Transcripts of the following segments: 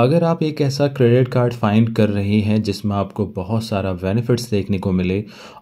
अगर आप एक ऐसा क्रेडिट कार्ड फाइंड कर रहे हैं जिसमें आपको बहुत सारा बेनिफिट्स देखने को मिले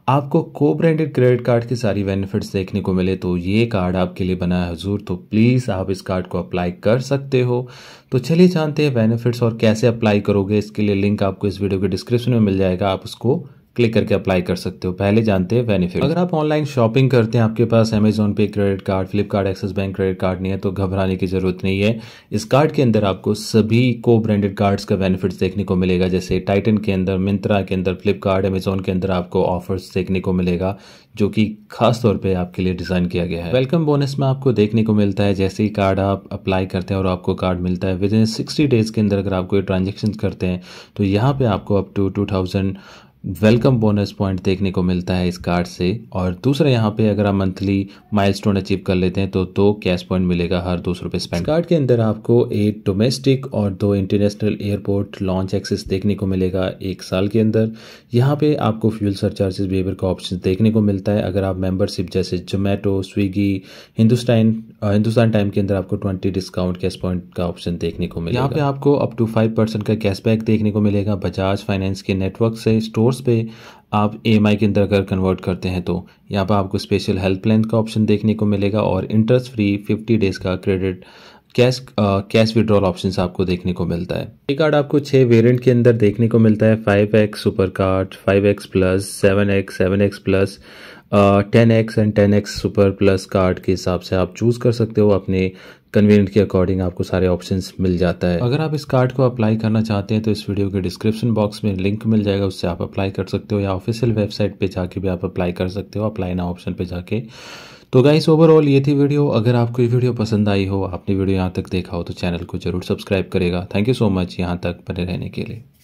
आपको को ब्रांडेड क्रेडिट कार्ड की सारी बेनिफिट्स देखने को मिले तो ये कार्ड आपके लिए बना है हजूर तो प्लीज़ आप इस कार्ड को अप्लाई कर सकते हो तो चलिए जानते हैं बेनिफिट्स और कैसे अप्लाई करोगे इसके लिए लिंक आपको इस वीडियो के डिस्क्रिप्शन में मिल जाएगा आप उसको क्लिक करके अप्लाई कर सकते हो पहले जानते हैं बेनिफिट अगर आप ऑनलाइन शॉपिंग करते हैं आपके पास अमेजोन पे credit card Flipkart Axis Bank credit card नहीं है तो घबराने की जरूरत नहीं है इस कार्ड के अंदर आपको सभी को ब्रांडेड कार्ड्स का बेनिफिट देखने को मिलेगा जैसे टाइटन के अंदर मिंत्रा के अंदर फ्लिपकार्ट अमेजोन के अंदर आपको ऑफर्स देखने को मिलेगा जो कि खास तौर पे आपके लिए डिज़ाइन किया गया है वेलकम बोनस में आपको देखने को मिलता है जैसे ही कार्ड आप अप्लाई करते हैं और आपको कार्ड मिलता है विद इन सिक्सटी डेज़ के अंदर अगर आप कोई ट्रांजेक्शन करते हैं तो यहाँ पे आपको up to two thousand welcome bonus point देखने को मिलता है इस कार्ड से और दूसरा यहाँ पे अगर आप मंथली माइलस्टोन अचीव कर लेते हैं तो दो कैश पॉइंट मिलेगा हर दो सौ रुपये स्पेंड कार्ड के अंदर आपको एक डोमेस्टिक और दो इंटरनेशनल एयरपोर्ट लॉन्च एक्सेस देखने को मिलेगा एक साल के अंदर यहाँ पे आपको फ्यूल सर चार्जेस बिहेवियर का ऑप्शन देखने को मिलता है अगर आप मेम्बरशिप जैसे जोमेटो स्विगी हिंदुस्तान हिंदुस्तान टाइम के अंदर आपको ट्वेंटी डिस्काउंट कैश पॉइंट का ऑप्शन देखने को मिलेगा यहाँ पे आपको अप टू फाइव परसेंट का कैशबैक देखने को मिलेगा बजाज फाइनेंस के नेटवर्क से स्टोर उस पर आप ई के अंदर अगर कन्वर्ट करते हैं तो यहाँ पर आपको स्पेशल हेल्प लाइन का ऑप्शन देखने को मिलेगा और इंटरेस्ट फ्री फिफ्टी डेज़ का credit cash cash withdrawal option आपको देखने को मिलता है ये कार्ड आपको छः वेरिएंट के अंदर देखने को मिलता है five X super card five X plus seven X seven X plus ten X and ten X super plus card के हिसाब से आप चूज़ कर सकते हो अपने कन्वीनियंट के अकॉर्डिंग आपको सारे ऑप्शन मिल जाता है अगर आप इस कार्ड को अप्लाई करना चाहते हैं तो इस वीडियो के डिस्क्रिप्शन बॉक्स में लिंक मिल जाएगा उससे आप अप्लाई कर सकते हो या ऑफिशियल वेबसाइट पे जाके भी आप अप्लाई कर सकते हो अप्लाई ना ऑप्शन पे जाके तो गाइस ओवरऑल ये थी वीडियो अगर आपको ये वीडियो पसंद आई हो आपने वीडियो यहाँ तक देखा हो तो चैनल को जरूर सब्सक्राइब करेगा थैंक यू सो मच यहाँ तक बने रहने के लिए